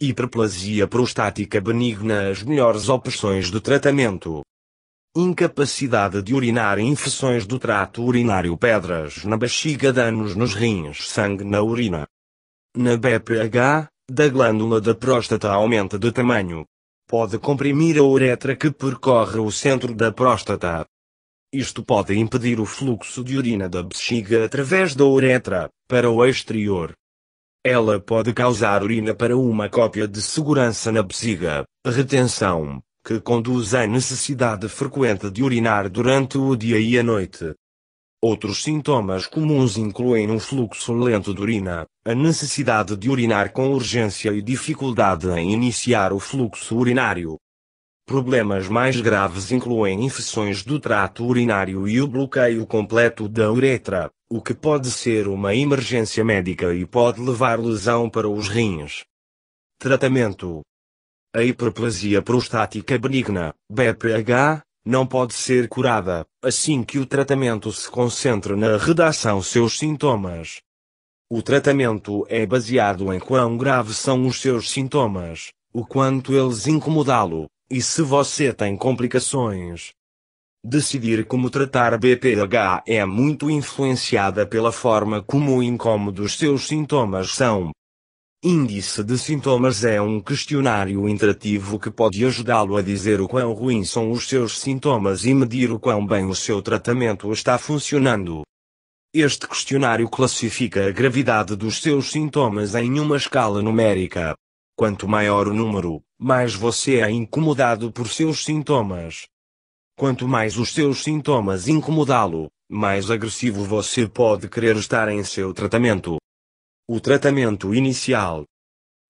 Hiperplasia prostática benigna As melhores opções de tratamento. Incapacidade de urinar Infecções do trato urinário Pedras na bexiga Danos nos rins Sangue na urina. Na BPH, da glândula da próstata aumenta de tamanho. Pode comprimir a uretra que percorre o centro da próstata. Isto pode impedir o fluxo de urina da bexiga através da uretra, para o exterior, ela pode causar urina para uma cópia de segurança na bexiga, retenção, que conduz à necessidade frequente de urinar durante o dia e a noite. Outros sintomas comuns incluem um fluxo lento de urina, a necessidade de urinar com urgência e dificuldade em iniciar o fluxo urinário, Problemas mais graves incluem infecções do trato urinário e o bloqueio completo da uretra, o que pode ser uma emergência médica e pode levar lesão para os rins. Tratamento: A hiperplasia prostática benigna, BPH, não pode ser curada, assim que o tratamento se concentre na redação seus sintomas. O tratamento é baseado em quão grave são os seus sintomas, o quanto eles incomodá-lo, e se você tem complicações, Decidir como tratar BPH é muito influenciada pela forma como os seus sintomas são. Índice de sintomas é um questionário interativo que pode ajudá-lo a dizer o quão ruim são os seus sintomas e medir o quão bem o seu tratamento está funcionando. Este questionário classifica a gravidade dos seus sintomas em uma escala numérica. Quanto maior o número, mais você é incomodado por seus sintomas. Quanto mais os seus sintomas incomodá-lo, mais agressivo você pode querer estar em seu tratamento. O tratamento inicial.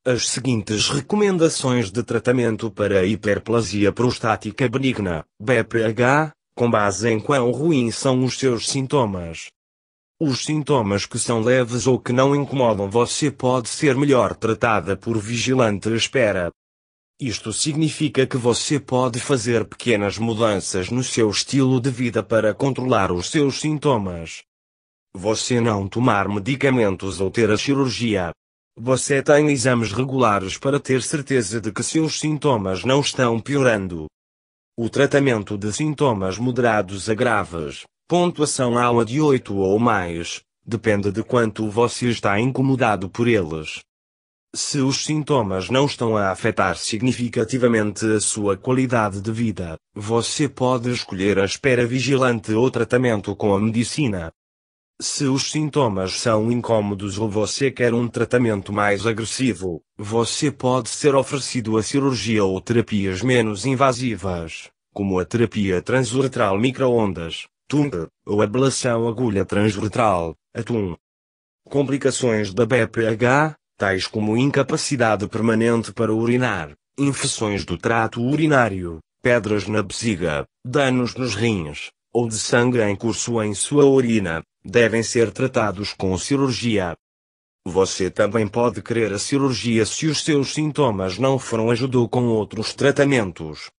As seguintes recomendações de tratamento para hiperplasia prostática benigna, BPH, com base em quão ruins são os seus sintomas. Os sintomas que são leves ou que não incomodam você pode ser melhor tratada por vigilante espera. Isto significa que você pode fazer pequenas mudanças no seu estilo de vida para controlar os seus sintomas. Você não tomar medicamentos ou ter a cirurgia. Você tem exames regulares para ter certeza de que seus sintomas não estão piorando. O tratamento de sintomas moderados a graves, Pontuação aula de 8 ou mais, depende de quanto você está incomodado por eles. Se os sintomas não estão a afetar significativamente a sua qualidade de vida, você pode escolher a espera vigilante ou tratamento com a medicina. Se os sintomas são incômodos ou você quer um tratamento mais agressivo, você pode ser oferecido a cirurgia ou terapias menos invasivas, como a terapia transuretral microondas, TUMP, ou ablação agulha transretral, atum. Complicações da BPH, tais como incapacidade permanente para urinar, infecções do trato urinário, pedras na bexiga, danos nos rins, ou de sangue em curso em sua urina, devem ser tratados com cirurgia. Você também pode querer a cirurgia se os seus sintomas não foram ajudou com outros tratamentos.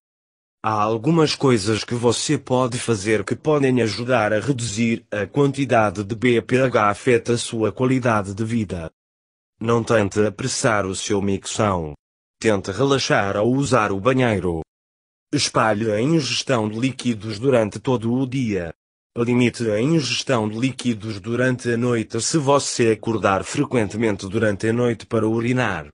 Há algumas coisas que você pode fazer que podem ajudar a reduzir a quantidade de BPH afeta sua qualidade de vida. Não tente apressar o seu micção. Tente relaxar ao usar o banheiro. Espalhe a ingestão de líquidos durante todo o dia. Limite a ingestão de líquidos durante a noite se você acordar frequentemente durante a noite para urinar.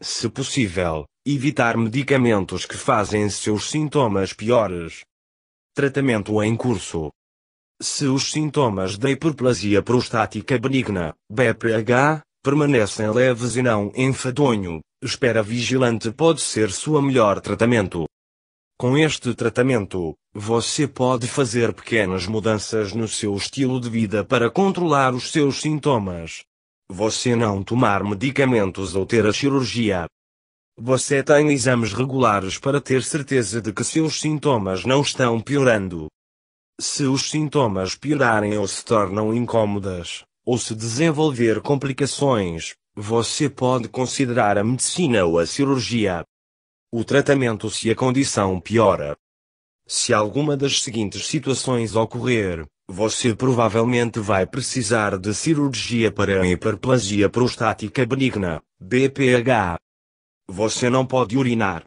Se possível, Evitar medicamentos que fazem seus sintomas piores. Tratamento em curso. Se os sintomas da hiperplasia prostática benigna, BPH, permanecem leves e não enfadonho, espera vigilante pode ser sua melhor tratamento. Com este tratamento, você pode fazer pequenas mudanças no seu estilo de vida para controlar os seus sintomas. Você não tomar medicamentos ou ter a cirurgia, você tem exames regulares para ter certeza de que seus sintomas não estão piorando. Se os sintomas piorarem ou se tornam incômodas, ou se desenvolver complicações, você pode considerar a medicina ou a cirurgia. O tratamento se a condição piora. Se alguma das seguintes situações ocorrer, você provavelmente vai precisar de cirurgia para a hiperplasia prostática benigna, BPH. Você não pode urinar.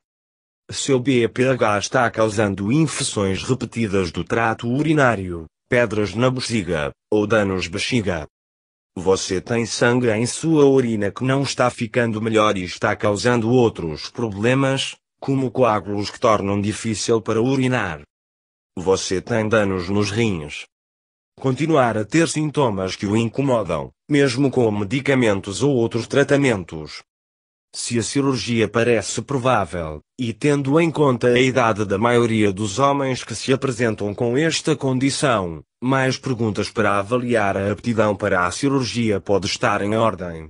Seu BPH está causando infecções repetidas do trato urinário, pedras na bexiga, ou danos bexiga. Você tem sangue em sua urina que não está ficando melhor e está causando outros problemas, como coágulos que tornam difícil para urinar. Você tem danos nos rins. Continuar a ter sintomas que o incomodam, mesmo com medicamentos ou outros tratamentos, se a cirurgia parece provável, e tendo em conta a idade da maioria dos homens que se apresentam com esta condição, mais perguntas para avaliar a aptidão para a cirurgia pode estar em ordem.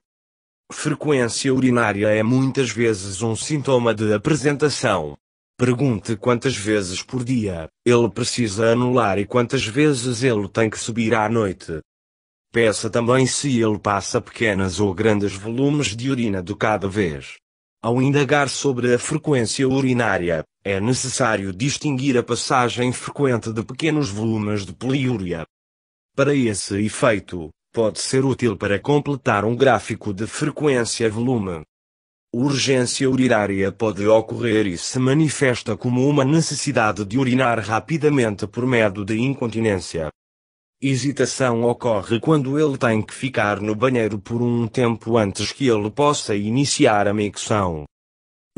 Frequência urinária é muitas vezes um sintoma de apresentação. Pergunte quantas vezes por dia ele precisa anular e quantas vezes ele tem que subir à noite. Peça também se ele passa pequenas ou grandes volumes de urina de cada vez. Ao indagar sobre a frequência urinária, é necessário distinguir a passagem frequente de pequenos volumes de poliúria. Para esse efeito, pode ser útil para completar um gráfico de frequência-volume. Urgência urinária pode ocorrer e se manifesta como uma necessidade de urinar rapidamente por medo de incontinência. Hesitação ocorre quando ele tem que ficar no banheiro por um tempo antes que ele possa iniciar a micção.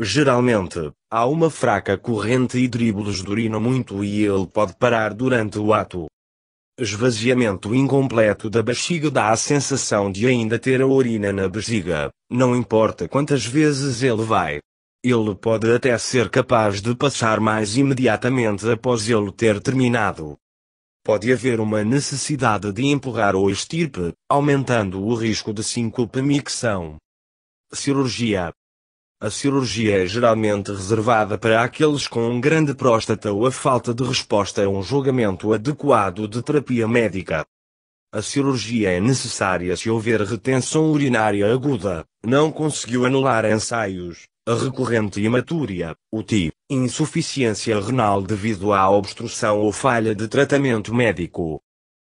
Geralmente, há uma fraca corrente e dribles de urina muito e ele pode parar durante o ato. Esvaziamento incompleto da bexiga dá a sensação de ainda ter a urina na bexiga, não importa quantas vezes ele vai. Ele pode até ser capaz de passar mais imediatamente após ele ter terminado pode haver uma necessidade de empurrar ou estirpe, aumentando o risco de síncope micção. Cirurgia A cirurgia é geralmente reservada para aqueles com um grande próstata ou a falta de resposta a um julgamento adequado de terapia médica. A cirurgia é necessária se houver retenção urinária aguda, não conseguiu anular ensaios, a recorrente hematúria, UTI, insuficiência renal devido à obstrução ou falha de tratamento médico.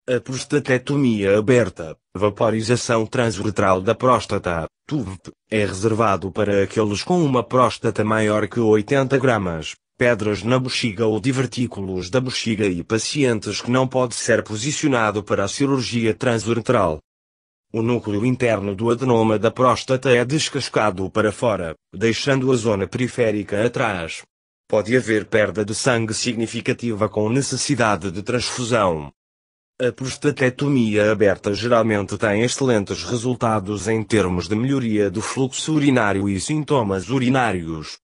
A prostatectomia aberta, vaporização transuretral da próstata, TUVP, é reservado para aqueles com uma próstata maior que 80 gramas, pedras na bexiga ou divertículos da bexiga e pacientes que não pode ser posicionado para a cirurgia transuretral. O núcleo interno do adenoma da próstata é descascado para fora, deixando a zona periférica atrás pode haver perda de sangue significativa com necessidade de transfusão. A prostatectomia aberta geralmente tem excelentes resultados em termos de melhoria do fluxo urinário e sintomas urinários.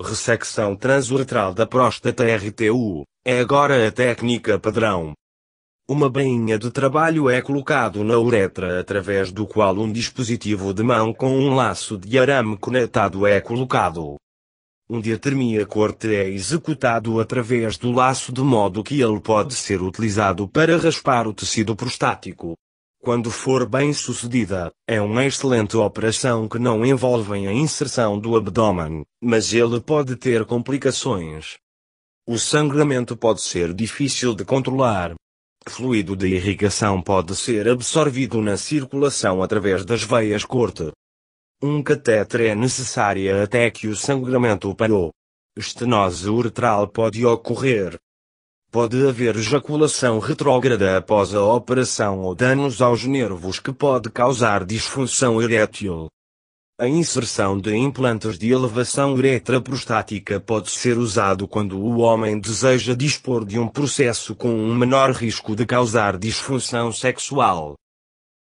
Ressecção transuretral da próstata RTU é agora a técnica padrão. Uma bainha de trabalho é colocado na uretra através do qual um dispositivo de mão com um laço de arame conectado é colocado. Um a corte é executado através do laço de modo que ele pode ser utilizado para raspar o tecido prostático. Quando for bem sucedida, é uma excelente operação que não envolve a inserção do abdômen, mas ele pode ter complicações. O sangramento pode ser difícil de controlar. Fluido de irrigação pode ser absorvido na circulação através das veias corte, um catéter é necessário até que o sangramento parou. Estenose uretral pode ocorrer. Pode haver ejaculação retrógrada após a operação ou danos aos nervos que pode causar disfunção erétil. A inserção de implantes de elevação uretra prostática pode ser usado quando o homem deseja dispor de um processo com um menor risco de causar disfunção sexual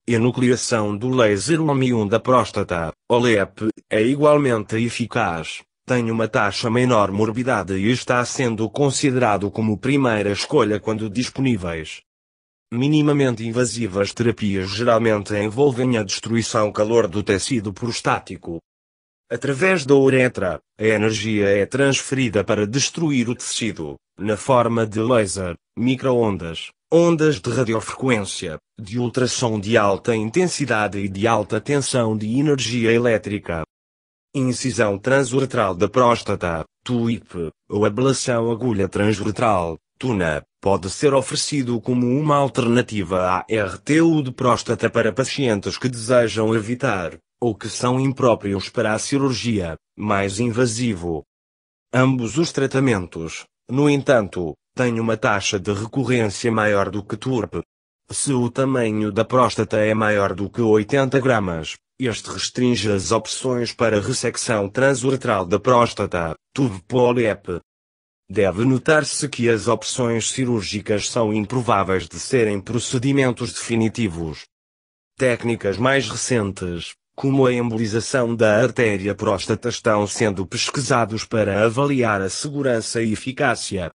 enucleação do laser lom da próstata, OLEP, é igualmente eficaz, tem uma taxa menor morbidade e está sendo considerado como primeira escolha quando disponíveis. Minimamente invasivas terapias geralmente envolvem a destruição calor do tecido prostático. Através da uretra, a energia é transferida para destruir o tecido, na forma de laser, microondas, ondas de radiofrequência, de ultrassom de alta intensidade e de alta tensão de energia elétrica. Incisão transretral da próstata, TUIP, ou ablação agulha transretral, TUNA, pode ser oferecido como uma alternativa à RTU de próstata para pacientes que desejam evitar, ou que são impróprios para a cirurgia, mais invasivo. Ambos os tratamentos, no entanto, tem uma taxa de recorrência maior do que TURP. Se o tamanho da próstata é maior do que 80 gramas, este restringe as opções para ressecção transuretral da próstata, tubo polep. Deve notar-se que as opções cirúrgicas são improváveis de serem procedimentos definitivos. Técnicas mais recentes, como a embolização da artéria próstata, estão sendo pesquisados para avaliar a segurança e eficácia.